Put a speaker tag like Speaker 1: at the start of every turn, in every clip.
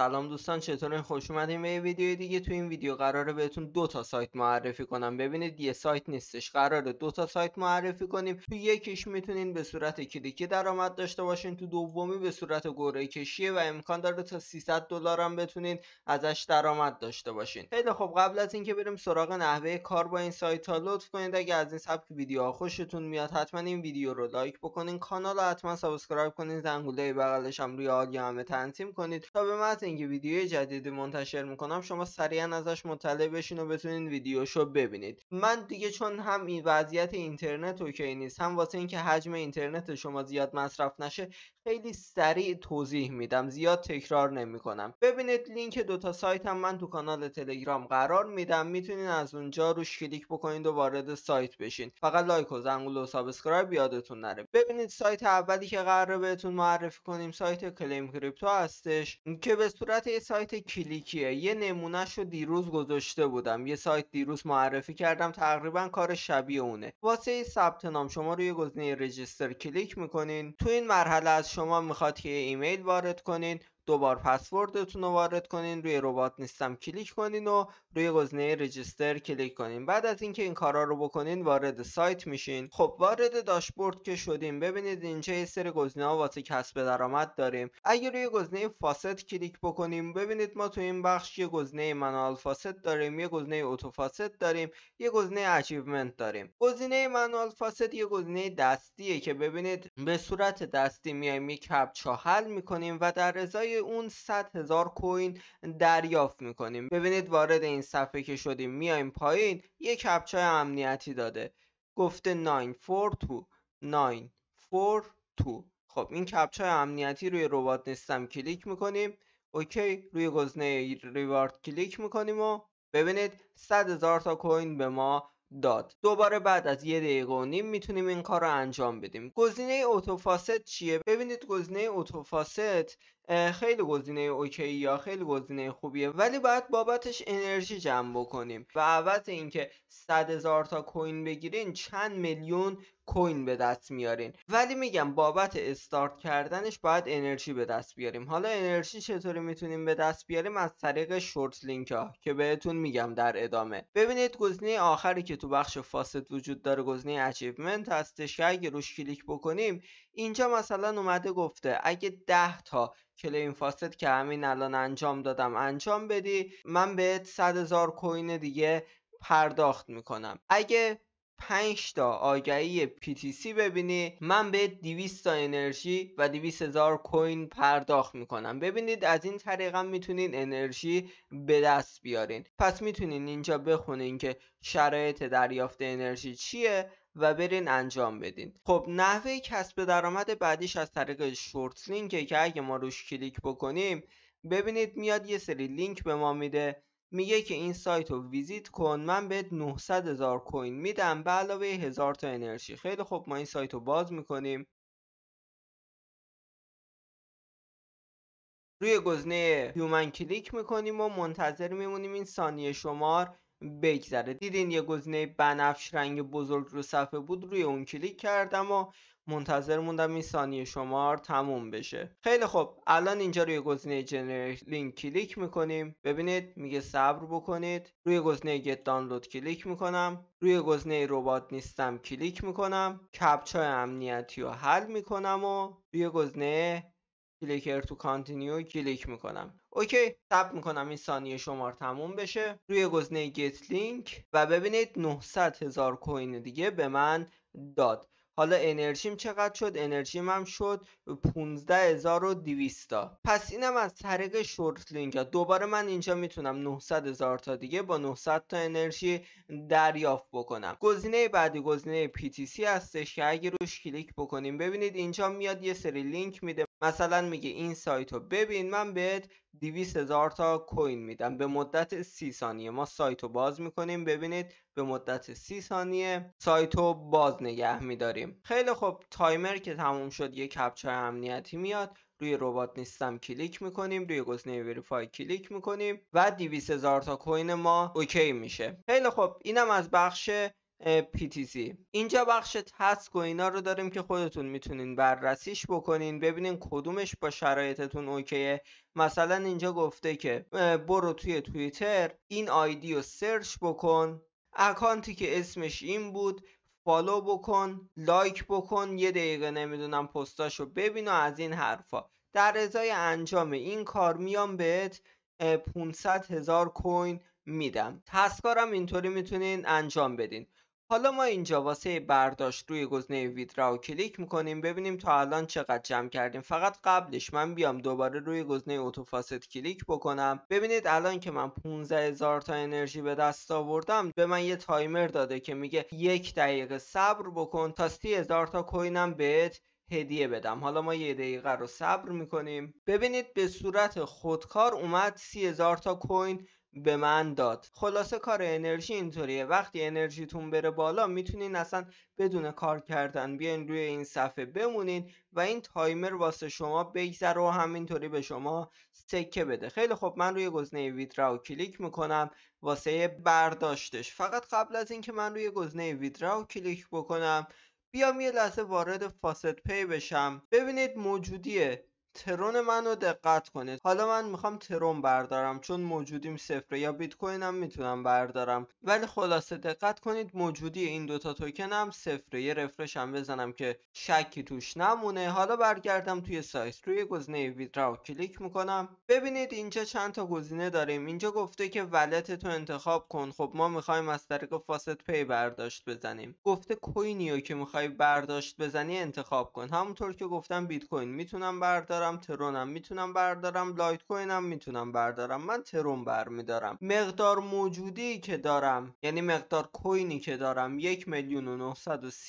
Speaker 1: سلام دوستان چطورین خوش اومدین به ویدیو دیگه تو این ویدیو قراره بهتون دو تا سایت معرفی کنم ببینید یه سایت نیستش قراره دو تا سایت معرفی کنیم تو یکیش میتونین به صورت کلیکی درآمد داشته باشین تو دومی به صورت گره کشیه و امکان داره تا 300 دلار هم بتونین ازش درآمد داشته باشین خیلی خب قبل از اینکه بریم سراغ نحوه کار با این سایت ها لطف کنید اگه از این سبک ویدیوها خوشتون میاد حتما این ویدیو رو لایک بکنین کانال حتما سابسکرایب کنین زنگوله بغلش هم روی آل همه تنظیم کنید تا به اینکه ویدیو جدیدی منتشر میکنم شما سریعا ازش مطلع بشین و بتونین ویدیوشو ببینید من دیگه چون هم این وضعیت اینترنت اوکی نیست هم واسه اینکه حجم اینترنت شما زیاد مصرف نشه خیلی سریع توضیح میدم زیاد تکرار نمی کنم ببینید لینک دوتا سایت هم من تو کانال تلگرام قرار میدم میتونین از اونجا روش کلیک بکنید و وارد سایت بشین فقط لایک و زنگوله و سابسکرایب یادتون نره ببینید سایت اولی که قرار بهتون معرفی کنیم سایت کلیم کریپتو هستش که به صورت یه سایت کلیکیه یه نمونهش رو دیروز گذاشته بودم یه سایت دیروز معرفی کردم تقریبا کار شبیه اونه واسه ثبت نام شما روی گزینه رجیستر کلیک میکنین تو این مرحله از شما میخواد که ایمیل وارد کنید دوبار پسوردتون رو وارد کنین روی ربات نیستم کلیک کنین و روی گزینه رجیستر کلیک کنین بعد از اینکه این کارا رو بکنین وارد سایت میشین خب وارد داشبورد که شدیم ببینید اینجا یه سری گزینه واسه کسب درآمد داریم اگه روی گزینه فاست کلیک بکنیم ببینید ما تو این بخش یه گزینه منوال فاست داریم یه گزینه اتو فاست داریم یه گزینه اچیومنت داریم گزینه منوال فاست یه گزینه دستیه که ببینید به صورت دستی میایم یک کپچا حل میکنیم و در ازای اون 100 هزار کوین دریافت میکنیم ببینید وارد این صفحه که شدیم میایم پایین یه کپچای امنیتی داده گفته 942 942 خب این کپچای امنیتی روی ربات نیستم کلیک میکنیم اوکی روی گزینه ریوارد کلیک میکنیم و ببینید 100 هزار تا کوین به ما داد دوباره بعد از یه دقیقه و نیم میتونیم این کار رو انجام بدیم گزینه اتوفاست چیه ببینید گزینه اتوفاست خیلی گزینه اوکی یا خیلی گزینه خوبیه ولی باید بابتش انرژی جمع بکنیم و عوض اینکه 100 هزار تا کوین بگیرین چند میلیون کوین به دست میارین ولی میگم بابت استارت کردنش باید انرژی به دست بیاریم حالا انرژی چطوری میتونیم به دست بیاریم از طریق شورت لینک ها که بهتون میگم در ادامه ببینید گزینه آخری که تو بخش فاسد وجود داره گزینه اچیومنت هستش که اگه روش کلیک بکنیم اینجا مثلا اومده گفته اگه 10 تا این فاست که همین الان انجام دادم انجام بدی من بهت صد هزار کوین دیگه پرداخت میکنم اگه 5 تا آگهی PTC ببینی من به 200 تا انرژی و 200 هزار کوین پرداخت میکنم ببینید از این طریقا میتونین انرژی به دست بیارین پس میتونین اینجا بخونین که شرایط دریافت انرژی چیه و برین انجام بدین خب نحوه کسب درآمد بعدیش از طریق شورت لینکه که اگه ما روش کلیک بکنیم ببینید میاد یه سری لینک به ما میده میگه که این سایت رو ویزیت کن من به 900 هزار کوین میدم به علاوه 1000 تا انرژی خیلی خوب ما این سایت رو باز میکنیم روی گزینه هیومن کلیک میکنیم و منتظر میمونیم این ثانیه شمار بگذره دیدین یه گزینه بنفش رنگ بزرگ رو صفحه بود روی اون کلیک کردم و منتظر موندم این ثانیه شمار تموم بشه خیلی خب الان اینجا روی گزینه جنریت لینک کلیک میکنیم ببینید میگه صبر بکنید روی گزینه گت دانلود کلیک میکنم روی گزینه ربات نیستم کلیک میکنم کپچا امنیتی رو حل میکنم و روی گزینه کلیکر تو کانتینیو کلیک میکنم اوکی ثبت میکنم این ثانیه شمار تموم بشه روی گزینه گت لینک و ببینید 900 هزار کوین دیگه به من داد حالا انرژیم چقدر شد انرژیم هم شد 15200 پس اینم از طریق شورت لینک ها دوباره من اینجا میتونم 900 هزار تا دیگه با 900 تا انرژی دریافت بکنم گزینه بعدی گزینه PTC هستش که اگه روش کلیک بکنیم ببینید اینجا میاد یه سری لینک میده مثلا میگه این سایت رو ببین من بهت 200 هزار تا کوین میدم به مدت 30 ثانیه ما سایت رو باز میکنیم ببینید به مدت 30 ثانیه سایت رو باز نگه میداریم خیلی خب تایمر که تموم شد یه کپچر امنیتی میاد روی ربات نیستم کلیک میکنیم روی گزینه وریفای کلیک میکنیم و 200 هزار تا کوین ما اوکی میشه خیلی خب اینم از بخش PTC اینجا بخش تسک و اینا رو داریم که خودتون میتونین بررسیش بکنین ببینین کدومش با شرایطتون اوکیه مثلا اینجا گفته که برو توی توییتر این آیدی رو سرچ بکن اکانتی که اسمش این بود فالو بکن لایک بکن یه دقیقه نمیدونم پستاشو ببین و از این حرفا در ازای انجام این کار میام بهت 500 هزار کوین میدم تسکارم اینطوری میتونین انجام بدین حالا ما اینجا واسه برداشت روی گزینه ویدراو کلیک میکنیم ببینیم تا الان چقدر جمع کردیم فقط قبلش من بیام دوباره روی گزینه اتوفاست کلیک بکنم ببینید الان که من 15 هزار تا انرژی به دست آوردم به من یه تایمر داده که میگه یک دقیقه صبر بکن تا 30 هزار تا کوینم بهت هدیه بدم حالا ما یه دقیقه رو صبر میکنیم ببینید به صورت خودکار اومد سی هزار تا کوین به من داد خلاصه کار انرژی اینطوریه وقتی انرژیتون بره بالا میتونین اصلا بدون کار کردن بیاین روی این صفحه بمونین و این تایمر واسه شما بگذره و همینطوری به شما سکه بده خیلی خب من روی گزینه ویدراو کلیک میکنم واسه برداشتش فقط قبل از اینکه من روی گزینه ویدراو کلیک بکنم بیام یه لحظه وارد فاست پی بشم ببینید موجودیه ترون منو دقت کنید حالا من میخوام ترون بردارم چون موجودیم صفر یا بیت کوینم میتونم بردارم ولی خلاصه دقت کنید موجودی این دوتا توکن هم صفر یه رفرش هم بزنم که شکی توش نمونه حالا برگردم توی سایت روی گزینه ویدراو کلیک میکنم ببینید اینجا چند تا گزینه داریم اینجا گفته که ولت تو انتخاب کن خب ما میخوایم از طریق فاست پی برداشت بزنیم گفته کوینیو که میخوای برداشت بزنی انتخاب کن همونطور که گفتم بیت کوین میتونم بردارم بردارم ترونم میتونم بردارم لایت کوینم میتونم بردارم من ترون برمیدارم مقدار موجودی که دارم یعنی مقدار کوینی که دارم یک میلیون و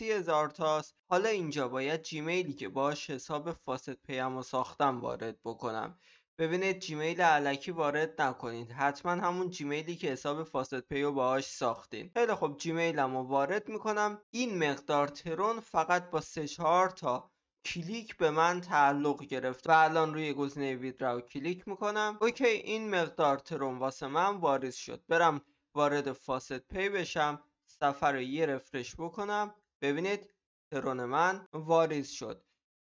Speaker 1: هزار تاست حالا اینجا باید جیمیلی که باش حساب فاسد پیم و ساختم وارد بکنم ببینید جیمیل علکی وارد نکنید حتما همون جیمیلی که حساب فاسد پیو باهاش ساختین خیلی خب جیمیلم رو وارد میکنم این مقدار ترون فقط با سه چهار تا کلیک به من تعلق گرفت و الان روی گزینه ویدراو کلیک میکنم اوکی این مقدار ترون واسه من واریز شد برم وارد فاسد پی بشم سفر رو یه رفرش بکنم ببینید ترون من واریز شد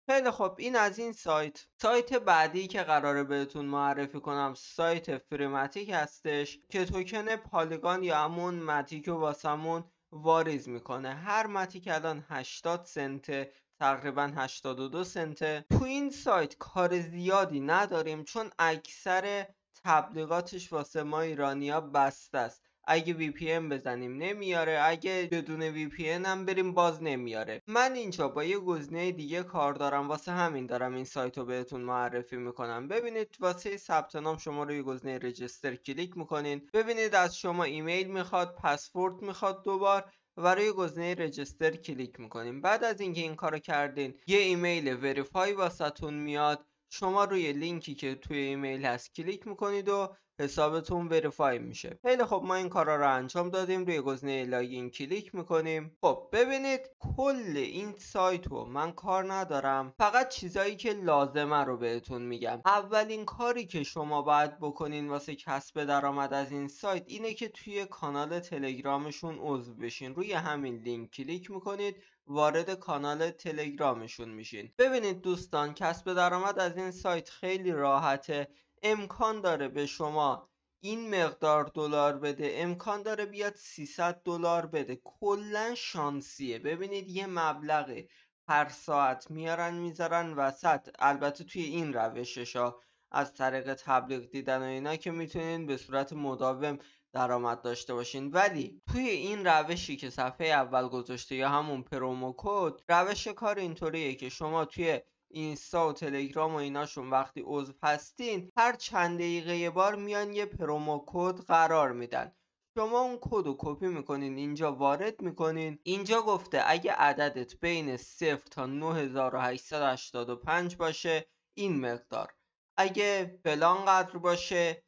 Speaker 1: خیلی خب این از این سایت سایت بعدی که قراره بهتون معرفی کنم سایت فریماتیک هستش که توکن پالیگان یا همون متیک و واسمون واریز میکنه هر متیک الان 80 سنته تقریبا 82 سنته تو این سایت کار زیادی نداریم چون اکثر تبلیغاتش واسه ما ایرانیا بسته است اگه وی پی بزنیم نمیاره اگه بدون وی پی هم بریم باز نمیاره من اینجا با یه گزینه دیگه کار دارم واسه همین دارم این سایت رو بهتون معرفی میکنم ببینید واسه ثبت نام شما روی گزینه رجستر کلیک میکنین ببینید از شما ایمیل میخواد پسورد میخواد دوبار و روی گزینه رجستر کلیک میکنیم بعد از اینکه این کارو کردین یه ایمیل وریفای واسهتون میاد شما روی لینکی که توی ایمیل هست کلیک میکنید و حسابتون وریفای میشه خیلی خب ما این کارا رو انجام دادیم روی گزینه لاگین کلیک میکنیم خب ببینید کل این سایت رو من کار ندارم فقط چیزایی که لازمه رو بهتون میگم اولین کاری که شما باید بکنین واسه کسب درآمد از این سایت اینه که توی کانال تلگرامشون عضو بشین روی همین لینک کلیک میکنید وارد کانال تلگرامشون میشین ببینید دوستان کسب درآمد از این سایت خیلی راحته امکان داره به شما این مقدار دلار بده امکان داره بیاد 300 دلار بده کلا شانسیه ببینید یه مبلغ هر ساعت میارن میذارن وسط البته توی این روشش ها از طریق تبلیغ دیدن و اینا که میتونین به صورت مداوم درآمد داشته باشین ولی توی این روشی که صفحه اول گذاشته یا همون پرومو کد روش کار اینطوریه که شما توی اینستا و تلگرام و ایناشون وقتی عضو هستین هر چند دقیقه یه بار میان یه پرومو کد قرار میدن شما اون کد رو کپی میکنین اینجا وارد میکنین اینجا گفته اگه عددت بین 0 تا 9885 باشه این مقدار اگه فلان قدر باشه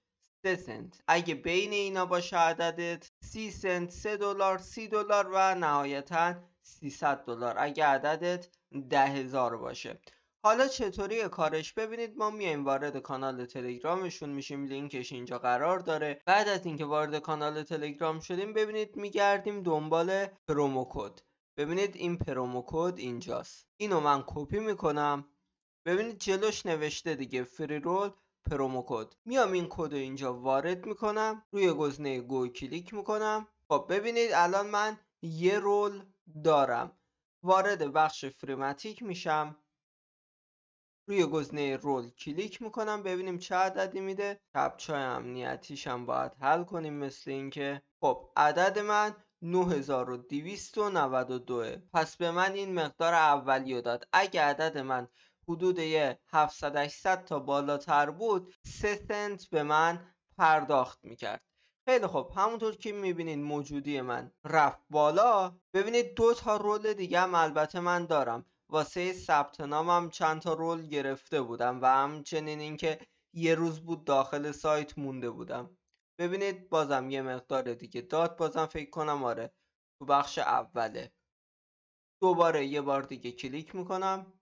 Speaker 1: 3 سنت اگه بین اینا باشه عددت 30 سنت 3 دلار 30 دلار و نهایتا 300 دلار اگه عددت 10000 باشه حالا چطوری کارش ببینید ما میایم وارد کانال تلگرامشون میشیم لینکش اینجا قرار داره بعد از اینکه وارد کانال تلگرام شدیم ببینید میگردیم دنبال پرومو کد ببینید این پرومو کد اینجاست اینو من کپی میکنم ببینید جلوش نوشته دیگه فری رول پرومو کد میام این کد اینجا وارد میکنم روی گزینه گو کلیک میکنم خب ببینید الان من یه رول دارم وارد بخش فریماتیک میشم روی گزینه رول کلیک میکنم ببینیم چه عددی میده کپچای امنیتیش هم باید حل کنیم مثل اینکه خب عدد من 9292 پس به من این مقدار اولی داد اگه عدد من حدود 700 800 تا بالاتر بود 3 سنت به من پرداخت میکرد خیلی خب همونطور که میبینید موجودی من رفت بالا ببینید دو تا رول دیگه هم البته من دارم واسه ثبت نامم چند تا رول گرفته بودم و همچنین اینکه یه روز بود داخل سایت مونده بودم ببینید بازم یه مقدار دیگه داد بازم فکر کنم آره تو بخش اوله دوباره یه بار دیگه کلیک میکنم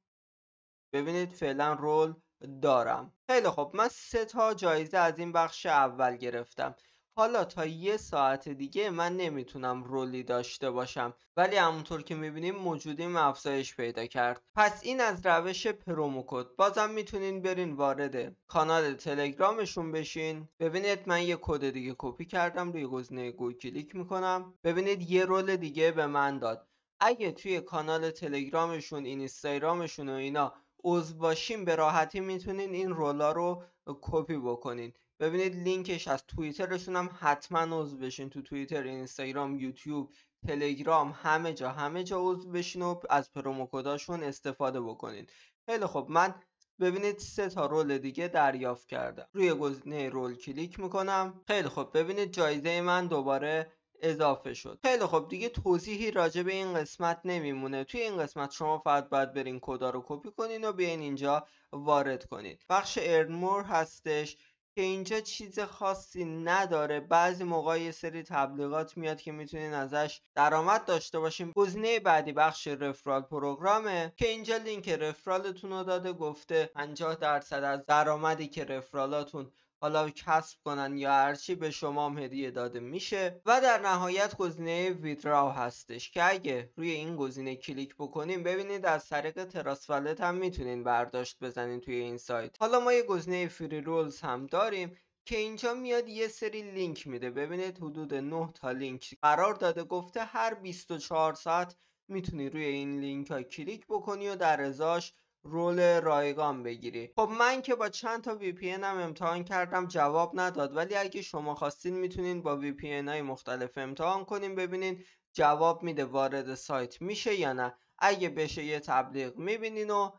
Speaker 1: ببینید فعلا رول دارم خیلی خب من سه تا جایزه از این بخش اول گرفتم حالا تا یه ساعت دیگه من نمیتونم رولی داشته باشم ولی همونطور که میبینیم موجودیم افزایش پیدا کرد پس این از روش پروموکد بازم میتونین برین وارد کانال تلگرامشون بشین ببینید من یه کد دیگه کپی کردم روی گزینه گوی کلیک میکنم ببینید یه رول دیگه به من داد اگه توی کانال تلگرامشون استایرامشون و اینا عضو باشین به راحتی میتونین این رولا رو کپی بکنین ببینید لینکش از توییترشون هم حتما عضو بشین تو توییتر اینستاگرام یوتیوب تلگرام همه جا همه جا عضو بشین و از پروموکوداشون استفاده بکنید خیلی خب من ببینید سه تا رول دیگه دریافت کردم روی گزینه رول کلیک میکنم خیلی خب ببینید جایزه من دوباره اضافه شد خیلی خب دیگه توضیحی راجع به این قسمت نمیمونه توی این قسمت شما فقط باید برین کدا رو کپی کنین و بیاین اینجا وارد کنید بخش ارنمور هستش که اینجا چیز خاصی نداره بعضی موقع یه سری تبلیغات میاد که میتونین ازش درآمد داشته باشین گزینه بعدی بخش رفرال پروگرامه که اینجا لینک رفرالتون رو داده گفته 50 درصد از درآمدی که رفرالاتون حالا کسب کنن یا هرچی به شما هم هدیه داده میشه و در نهایت گزینه ویدراو هستش که اگه روی این گزینه کلیک بکنیم ببینید از طریق تراس هم میتونین برداشت بزنین توی این سایت حالا ما یه گزینه فری رولز هم داریم که اینجا میاد یه سری لینک میده ببینید حدود 9 تا لینک قرار داده گفته هر 24 ساعت میتونی روی این لینک ها کلیک بکنی و در ازاش رول رایگان بگیری خب من که با چند تا وی پی هم امتحان کردم جواب نداد ولی اگه شما خواستین میتونین با وی پی های مختلف امتحان کنین ببینین جواب میده وارد سایت میشه یا نه اگه بشه یه تبلیغ میبینین و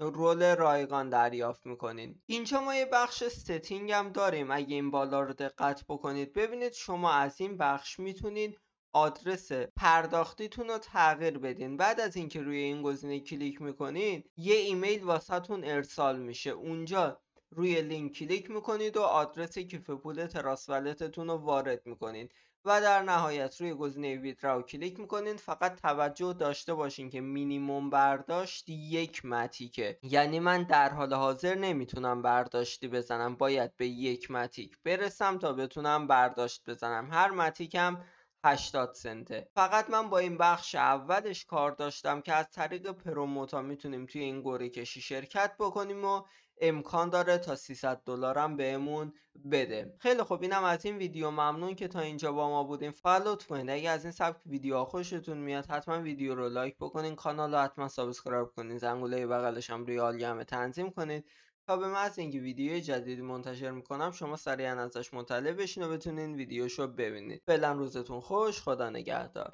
Speaker 1: رول رایگان دریافت میکنین اینجا ما یه بخش ستینگ هم داریم اگه این بالا رو دقت بکنید ببینید شما از این بخش میتونید آدرس پرداختیتون رو تغییر بدین بعد از اینکه روی این گزینه کلیک میکنید یه ایمیل واسهتون ارسال میشه اونجا روی لینک کلیک میکنید و آدرس کیف پول تراس رو وارد میکنید و در نهایت روی گزینه ویدراو کلیک میکنید فقط توجه داشته باشین که مینیموم برداشت یک متیکه یعنی من در حال حاضر نمیتونم برداشتی بزنم باید به یک متیک برسم تا بتونم برداشت بزنم هر متیکم 80 سنته فقط من با این بخش اولش کار داشتم که از طریق پروموتا میتونیم توی این گوره کشی شرکت بکنیم و امکان داره تا 300 دلارم بهمون بده خیلی خوب اینم از این ویدیو ممنون که تا اینجا با ما بودین فقط لطف کنید اگه از این سبک ویدیو خوشتون میاد حتما ویدیو رو لایک بکنین کانال رو حتما سابسکرایب کنین زنگوله بغلش هم ریالی همه تنظیم کنید تا به محض اینکه ویدیو جدیدی منتشر میکنم شما سریعا ازش مطلع بشین و بتونین ویدیوشو ببینید فعلا روزتون خوش خدا نگهدار